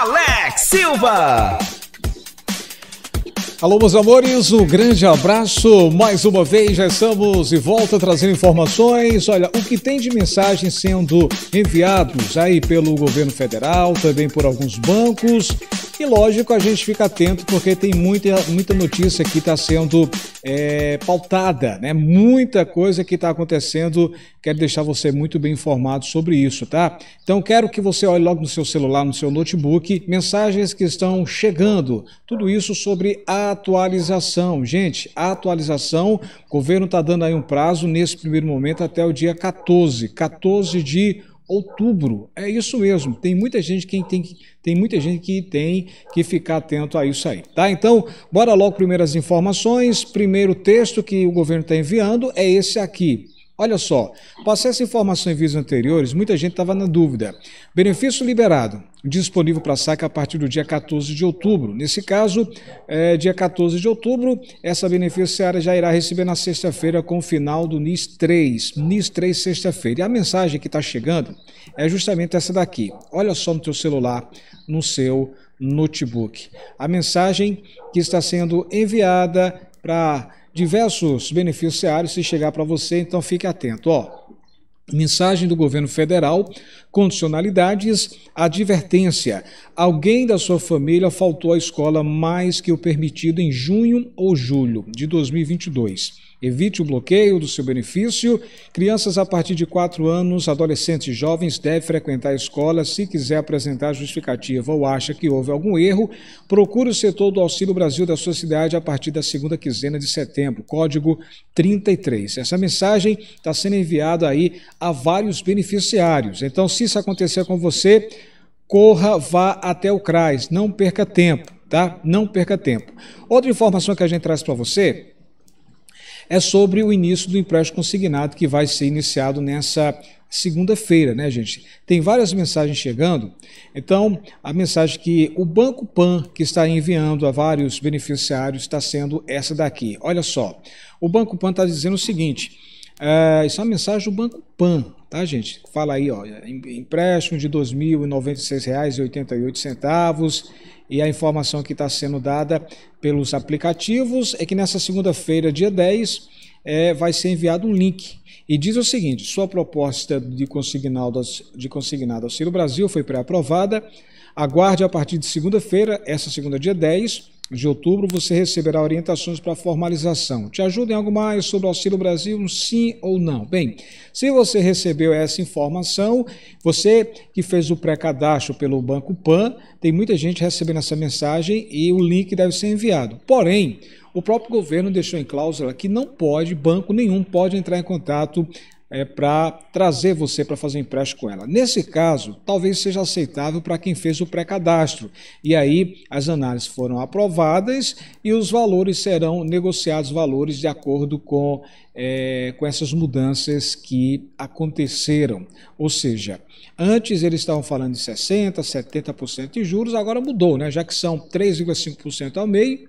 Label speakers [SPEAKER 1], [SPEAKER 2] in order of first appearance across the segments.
[SPEAKER 1] Alex Silva. Alô, meus amores, um grande abraço. Mais uma vez, já estamos de volta trazendo informações. Olha, o que tem de mensagens sendo enviados aí pelo governo federal, também por alguns bancos e lógico, a gente fica atento porque tem muita, muita notícia que está sendo é, pautada, né? Muita coisa que está acontecendo. Quero deixar você muito bem informado sobre isso, tá? Então quero que você olhe logo no seu celular, no seu notebook, mensagens que estão chegando. Tudo isso sobre atualização. Gente, a atualização, o governo está dando aí um prazo nesse primeiro momento até o dia 14, 14 de outubro. É isso mesmo. Tem muita gente que tem, tem muita gente que tem que ficar atento a isso aí, tá? Então, bora logo primeiras informações. Primeiro texto que o governo está enviando é esse aqui. Olha só, passei essa informação em vídeos anteriores, muita gente estava na dúvida. Benefício liberado, disponível para saque a partir do dia 14 de outubro. Nesse caso, é, dia 14 de outubro, essa beneficiária já irá receber na sexta-feira com o final do NIS 3, NIS 3 sexta-feira. E a mensagem que está chegando é justamente essa daqui. Olha só no teu celular, no seu notebook. A mensagem que está sendo enviada para diversos beneficiários se chegar para você, então fique atento. Ó, Mensagem do governo federal, condicionalidades, advertência. Alguém da sua família faltou à escola mais que o permitido em junho ou julho de 2022. Evite o bloqueio do seu benefício. Crianças a partir de 4 anos, adolescentes e jovens devem frequentar a escola se quiser apresentar justificativa ou acha que houve algum erro. Procure o setor do Auxílio Brasil da sua cidade a partir da segunda quinzena de setembro, código 33. Essa mensagem está sendo enviada aí a vários beneficiários. Então, se isso acontecer com você, corra, vá até o CRAS, não perca tempo, tá? Não perca tempo. Outra informação que a gente traz para você é sobre o início do empréstimo consignado que vai ser iniciado nessa segunda-feira, né, gente? Tem várias mensagens chegando. Então, a mensagem que o Banco Pan que está enviando a vários beneficiários está sendo essa daqui. Olha só, o Banco Pan está dizendo o seguinte. É, isso é uma mensagem do Banco Pan, tá, gente? Fala aí, ó, empréstimo de R$ 2.096,88 e a informação que está sendo dada pelos aplicativos é que nessa segunda-feira, dia 10, é, vai ser enviado um link. E diz o seguinte: sua proposta de consignado, de consignado ao Ciro Brasil foi pré-aprovada. Aguarde a partir de segunda-feira, essa segunda, dia 10, de outubro, você receberá orientações para formalização. Te ajuda em algo mais sobre o Auxílio Brasil, sim ou não? Bem, se você recebeu essa informação, você que fez o pré-cadastro pelo Banco Pan, tem muita gente recebendo essa mensagem e o link deve ser enviado. Porém, o próprio governo deixou em cláusula que não pode, banco nenhum pode entrar em contato é, para trazer você para fazer um empréstimo com ela. Nesse caso, talvez seja aceitável para quem fez o pré-cadastro. E aí as análises foram aprovadas e os valores serão negociados valores de acordo com, é, com essas mudanças que aconteceram. Ou seja, antes eles estavam falando de 60%, 70% de juros, agora mudou, né? já que são 3,5% ao meio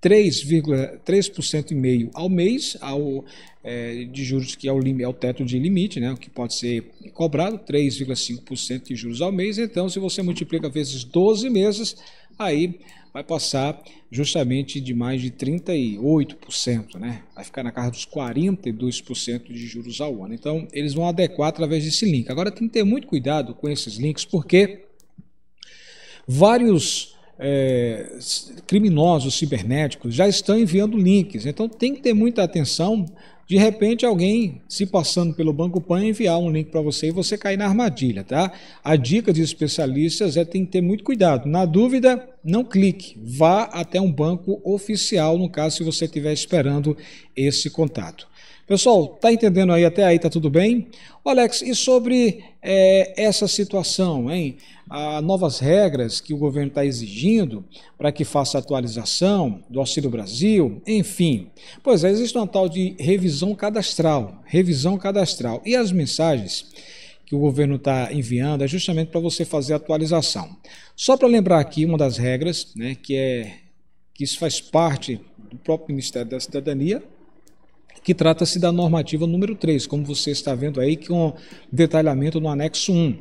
[SPEAKER 1] 3,3% e meio ao mês ao, é, de juros que é o, é o teto de limite, né, que pode ser cobrado, 3,5% de juros ao mês. Então, se você multiplica vezes 12 meses, aí vai passar justamente de mais de 38%, né? Vai ficar na casa dos 42% de juros ao ano. Então, eles vão adequar através desse link. Agora tem que ter muito cuidado com esses links, porque vários é, criminosos cibernéticos já estão enviando links. Então tem que ter muita atenção. De repente, alguém se passando pelo Banco Pan enviar um link para você e você cair na armadilha, tá? A dica de especialistas é tem que ter muito cuidado. Na dúvida, não clique, vá até um banco oficial, no caso se você estiver esperando esse contato. Pessoal, tá entendendo aí até aí? Tá tudo bem? Ô Alex, e sobre é, essa situação, hein? a novas regras que o governo está exigindo para que faça atualização do Auxílio Brasil, enfim. Pois é, existe uma tal de revisão cadastral, revisão cadastral. E as mensagens que o governo está enviando é justamente para você fazer a atualização. Só para lembrar aqui uma das regras, né, que é que isso faz parte do próprio Ministério da Cidadania, que trata-se da normativa número 3, como você está vendo aí, com detalhamento no anexo 1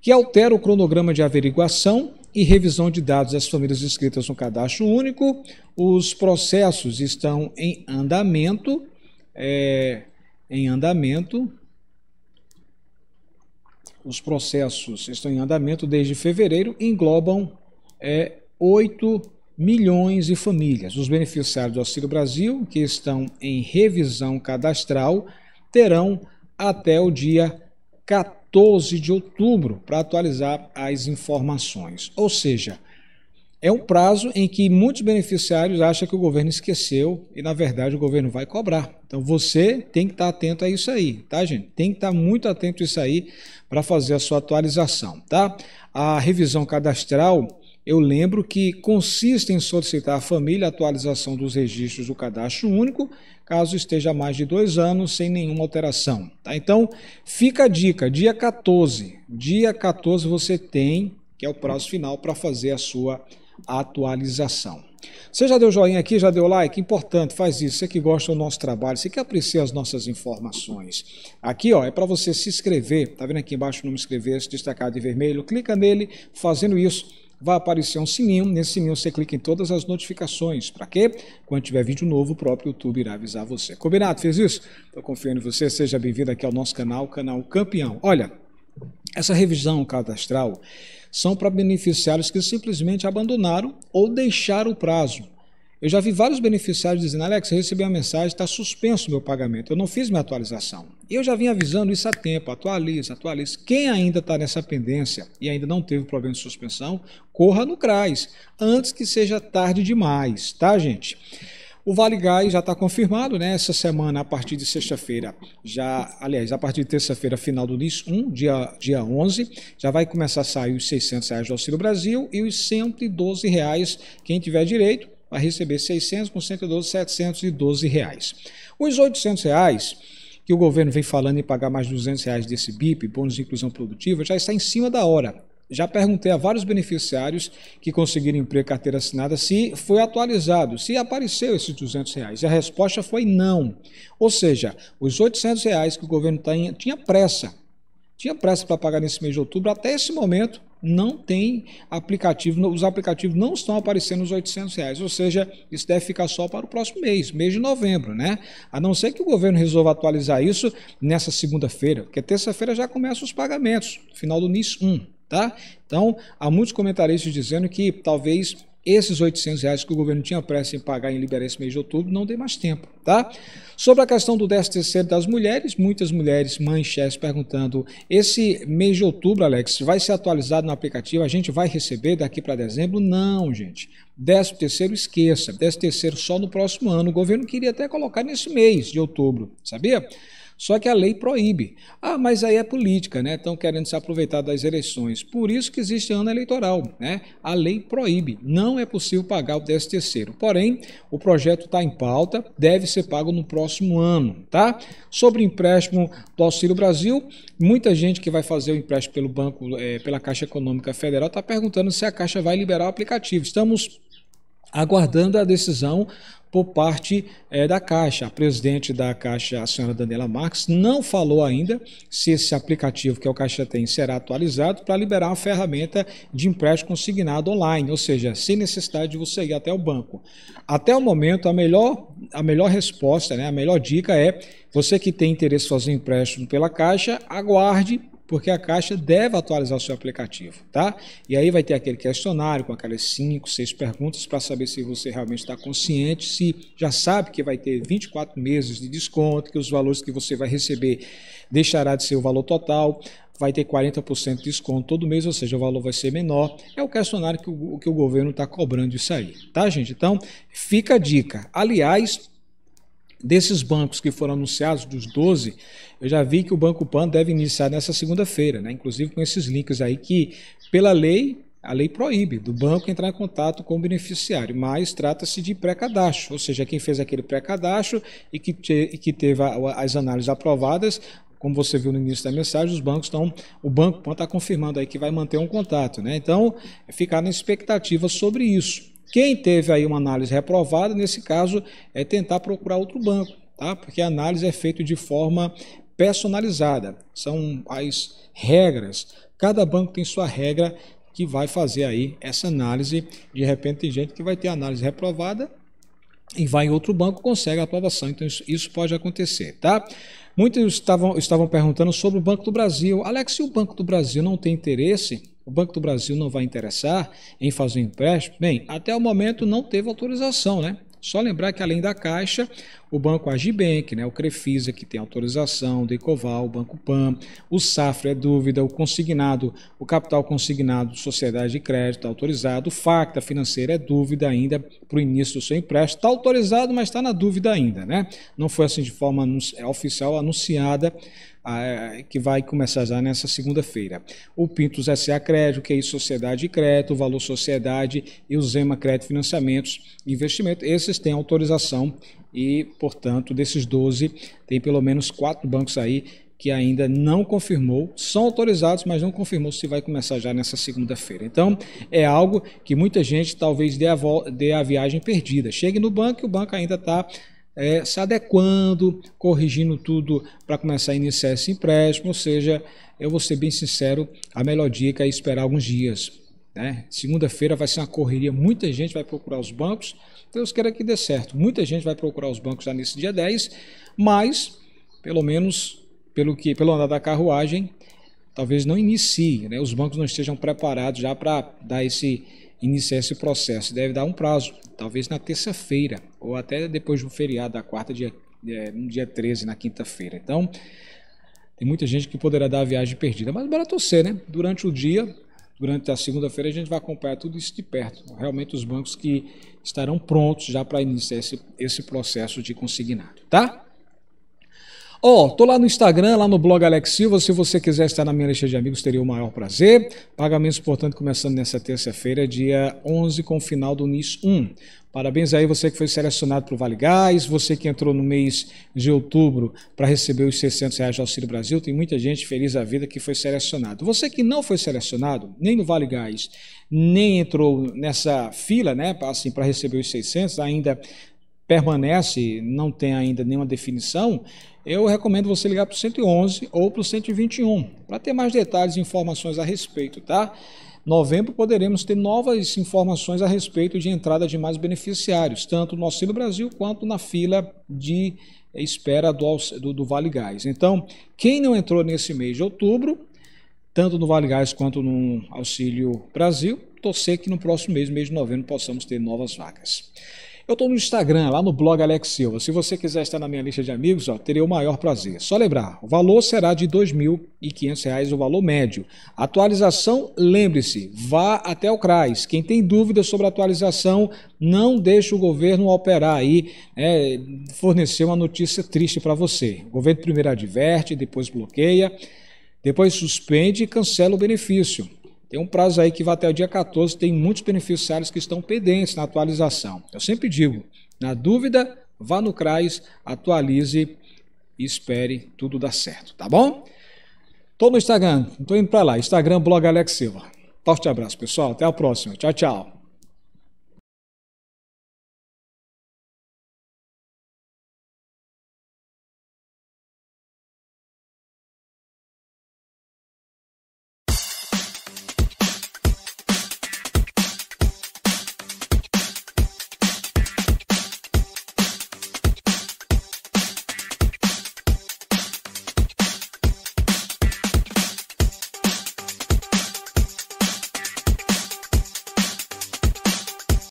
[SPEAKER 1] que altera o cronograma de averiguação e revisão de dados das famílias inscritas no cadastro único. Os processos estão em andamento, é, em andamento. Os processos estão em andamento desde fevereiro e englobam é, 8 milhões de famílias. Os beneficiários do Auxílio Brasil, que estão em revisão cadastral, terão até o dia 14 12 de outubro para atualizar as informações. Ou seja, é um prazo em que muitos beneficiários acham que o governo esqueceu e, na verdade, o governo vai cobrar. Então, você tem que estar tá atento a isso aí, tá, gente? Tem que estar tá muito atento a isso aí para fazer a sua atualização, tá? A revisão cadastral, eu lembro que consiste em solicitar à família a atualização dos registros do cadastro único caso esteja há mais de dois anos sem nenhuma alteração. Tá? Então, fica a dica: dia 14. Dia 14 você tem, que é o prazo final, para fazer a sua atualização. Você já deu joinha aqui, já deu like? Importante, faz isso. Você que gosta do nosso trabalho, você que aprecia as nossas informações. Aqui ó, é para você se inscrever. Tá vendo aqui embaixo o nome inscrever-se, destacado em vermelho. Clica nele. Fazendo isso, vai aparecer um sininho. Nesse sininho você clica em todas as notificações. Para quê? Quando tiver vídeo novo, o próprio YouTube irá avisar você. Combinado? Fez isso? Estou confiando em você. Seja bem-vindo aqui ao nosso canal, canal Campeão. Olha, essa revisão cadastral são para beneficiários que simplesmente abandonaram ou deixaram o prazo. Eu já vi vários beneficiários dizendo, Alex, eu recebi uma mensagem, está suspenso o meu pagamento, eu não fiz minha atualização. E eu já vim avisando isso a tempo, atualiza, atualiza. Quem ainda está nessa pendência e ainda não teve problema de suspensão, corra no CRAS, antes que seja tarde demais, tá gente? O Vale Gás já está confirmado, né? Essa semana, a partir de sexta-feira, já, aliás, a partir de terça-feira, final do NIS 1, dia, dia 11, já vai começar a sair os 600 reais do Auxílio Brasil e os 112 reais, quem tiver direito, vai receber 600 com 112, 712 reais. Os 800 reais que o governo vem falando em pagar mais de 200 reais desse BIP, bônus de inclusão produtiva, já está em cima da hora. Já perguntei a vários beneficiários que conseguiram emprego e carteira assinada se foi atualizado, se apareceu esses 200 reais. E a resposta foi não. Ou seja, os 800 reais que o governo tinha pressa, tinha pressa para pagar nesse mês de outubro, até esse momento não tem aplicativo, os aplicativos não estão aparecendo os 800 reais, ou seja, isso deve ficar só para o próximo mês, mês de novembro, né? A não ser que o governo resolva atualizar isso nessa segunda-feira, porque terça-feira já começam os pagamentos, final do NIS 1, tá? Então, há muitos comentaristas dizendo que talvez esses 800 reais que o governo tinha pressa em pagar em liberar esse mês de outubro, não dei mais tempo, tá? Sobre a questão do 13 terceiro das mulheres, muitas mulheres, mães, chefes, perguntando, esse mês de outubro, Alex, vai ser atualizado no aplicativo, a gente vai receber daqui para dezembro? Não, gente. 13 terceiro esqueça, 13 terceiro só no próximo ano. O governo queria até colocar nesse mês de outubro, sabia? Só que a lei proíbe. Ah, mas aí é política, né? Estão querendo se aproveitar das eleições. Por isso que existe ano eleitoral, né? A lei proíbe. Não é possível pagar o 13 terceiro. Porém, o projeto está em pauta, deve ser pago no próximo ano, tá? Sobre empréstimo do Auxílio Brasil, muita gente que vai fazer o empréstimo pelo banco, é, pela Caixa Econômica Federal, está perguntando se a Caixa vai liberar o aplicativo. Estamos aguardando a decisão por parte é, da Caixa. A presidente da Caixa, a senhora Daniela Marques, não falou ainda se esse aplicativo que é o Caixa Tem será atualizado para liberar uma ferramenta de empréstimo consignado online, ou seja, sem necessidade de você ir até o banco. Até o momento, a melhor, a melhor resposta, né, a melhor dica é você que tem interesse em fazer um empréstimo pela Caixa, aguarde porque a Caixa deve atualizar o seu aplicativo, tá? E aí vai ter aquele questionário com aquelas 5, 6 perguntas para saber se você realmente está consciente, se já sabe que vai ter 24 meses de desconto, que os valores que você vai receber deixará de ser o valor total, vai ter 40% de desconto todo mês, ou seja, o valor vai ser menor. É o questionário que o, que o governo está cobrando isso aí, tá, gente? Então, fica a dica. Aliás, Desses bancos que foram anunciados, dos 12, eu já vi que o Banco Pan deve iniciar nessa segunda-feira, né? inclusive com esses links aí que, pela lei, a lei proíbe do banco entrar em contato com o beneficiário, mas trata-se de pré-cadastro, ou seja, quem fez aquele pré-cadastro e que, te, que teve as análises aprovadas como você viu no início da mensagem, os bancos estão, o banco Pan está confirmando aí que vai manter um contato, né? Então, é ficar na expectativa sobre isso. Quem teve aí uma análise reprovada, nesse caso, é tentar procurar outro banco, tá? Porque a análise é feita de forma personalizada. São as regras. Cada banco tem sua regra que vai fazer aí essa análise. De repente tem gente que vai ter análise reprovada e vai em outro banco consegue a aprovação. Então isso, isso pode acontecer, tá? Muitos estavam, estavam perguntando sobre o Banco do Brasil. Alex, se o Banco do Brasil não tem interesse o Banco do Brasil não vai interessar em fazer um empréstimo? Bem, até o momento não teve autorização, né? Só lembrar que além da Caixa, o Banco Agibank, né, o Crefisa, que tem autorização, o Decoval, o Banco PAM, o Safra é dúvida, o consignado, o capital consignado, sociedade de crédito tá autorizado, o Facta financeira é dúvida ainda para o início do seu empréstimo. Está autorizado, mas está na dúvida ainda, né? Não foi assim de forma é oficial anunciada que vai começar já nessa segunda-feira. O Pintos SA Crédito, que é Sociedade e Crédito, Valor Sociedade e o Zema Crédito Financiamentos e Investimento. Esses têm autorização e, portanto, desses 12, tem pelo menos quatro bancos aí que ainda não confirmou, são autorizados, mas não confirmou se vai começar já nessa segunda-feira. Então, é algo que muita gente talvez dê a, dê a viagem perdida. Chegue no banco e o banco ainda está é, se adequando, corrigindo tudo para começar a iniciar esse empréstimo. Ou seja, eu vou ser bem sincero, a melhor dica é esperar alguns dias. Né? Segunda-feira vai ser uma correria, muita gente vai procurar os bancos. Deus queira que dê certo. Muita gente vai procurar os bancos já nesse dia 10, mas pelo menos pelo que pelo andar da carruagem, talvez não inicie, né? Os bancos não estejam preparados já para dar esse iniciar esse processo. Deve dar um prazo, talvez na terça-feira ou até depois do feriado da quarta, dia, é, no dia 13, na quinta-feira. Então, tem muita gente que poderá dar a viagem perdida, mas bora torcer, né? Durante o dia, durante a segunda-feira, a gente vai acompanhar tudo isso de perto. Realmente, os bancos que estarão prontos já para iniciar esse, esse processo de consignado, tá? Ó, oh, tô lá no Instagram, lá no blog Alex Silva. Se você quiser estar na minha lista de amigos, teria o maior prazer. Pagamentos, portanto, começando nessa terça-feira, dia 11, com o final do NIS 1. Parabéns aí você que foi selecionado para o Vale Gás, você que entrou no mês de outubro para receber os 600 reais de Auxílio Brasil. Tem muita gente feliz da vida que foi selecionado. Você que não foi selecionado, nem no Vale Gás, nem entrou nessa fila, né, assim, para receber os 600, ainda permanece, não tem ainda nenhuma definição, eu recomendo você ligar para o 111 ou para o 121 para ter mais detalhes e informações a respeito, tá? Novembro poderemos ter novas informações a respeito de entrada de mais beneficiários, tanto no Auxílio Brasil quanto na fila de espera do, do, do Vale Gás. Então, quem não entrou nesse mês de outubro, tanto no Vale Gás quanto no Auxílio Brasil, torcer que no próximo mês, mês de novembro, possamos ter novas vagas. Eu estou no Instagram, lá no blog Alex Silva. Se você quiser estar na minha lista de amigos, ó, terei o maior prazer. Só lembrar, o valor será de R$ 2.500, o valor médio. Atualização, lembre-se, vá até o CRAS. Quem tem dúvidas sobre atualização, não deixe o governo operar aí, é, fornecer uma notícia triste para você. O governo primeiro adverte, depois bloqueia, depois suspende e cancela o benefício. Tem um prazo aí que vai até o dia 14, tem muitos beneficiários que estão pendentes na atualização. Eu sempre digo, na dúvida, vá no CRAS, atualize e espere tudo dar certo, tá bom? Tô no Instagram, tô indo para lá, Instagram, blog Alex Silva. Forte abraço, pessoal, até a próxima. Tchau, tchau.